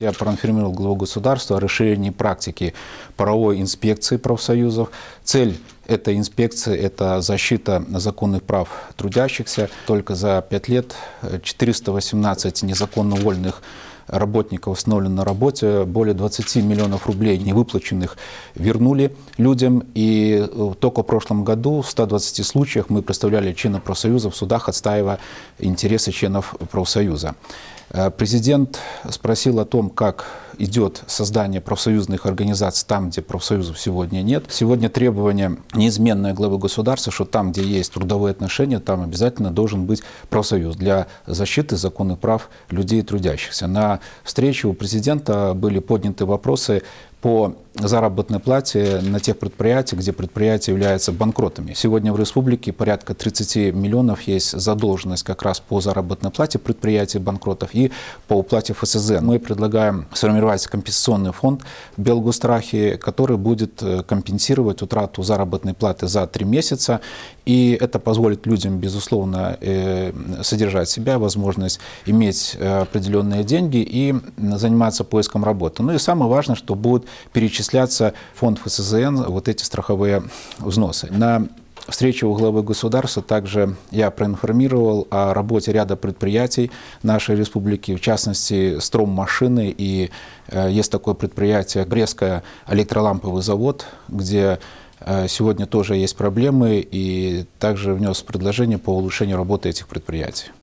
Я проинформировал главу государства о расширении практики паровой инспекции профсоюзов. Цель этой инспекции – это защита законных прав трудящихся. Только за пять лет 418 незаконно вольных работников установлено на работе, более 20 миллионов рублей невыплаченных вернули людям. И э, только в прошлом году в 120 случаях мы представляли членов профсоюза в судах, отстаивая интересы членов профсоюза. Э, президент спросил о том, как идет создание профсоюзных организаций там, где профсоюзов сегодня нет. Сегодня требование неизменное главы государства, что там, где есть трудовые отношения, там обязательно должен быть профсоюз для защиты законных прав людей трудящихся. На встрече у президента были подняты вопросы по заработной плате на тех предприятиях, где предприятия являются банкротами. Сегодня в республике порядка 30 миллионов есть задолженность как раз по заработной плате предприятий банкротов и по уплате ФСЗ. Мы предлагаем сформировать сформировать компенсационный фонд Белгустрахи, который будет э, компенсировать утрату заработной платы за три месяца. И это позволит людям, безусловно, э, содержать себя, возможность иметь э, определенные деньги и заниматься поиском работы. Ну и самое важное, что будут перечисляться фонд ФСЗН вот эти страховые взносы. На Встречи у главы государства также я проинформировал о работе ряда предприятий нашей республики, в частности, Строммашины И э, есть такое предприятие Брестская электроламповый завод», где э, сегодня тоже есть проблемы, и также внес предложение по улучшению работы этих предприятий.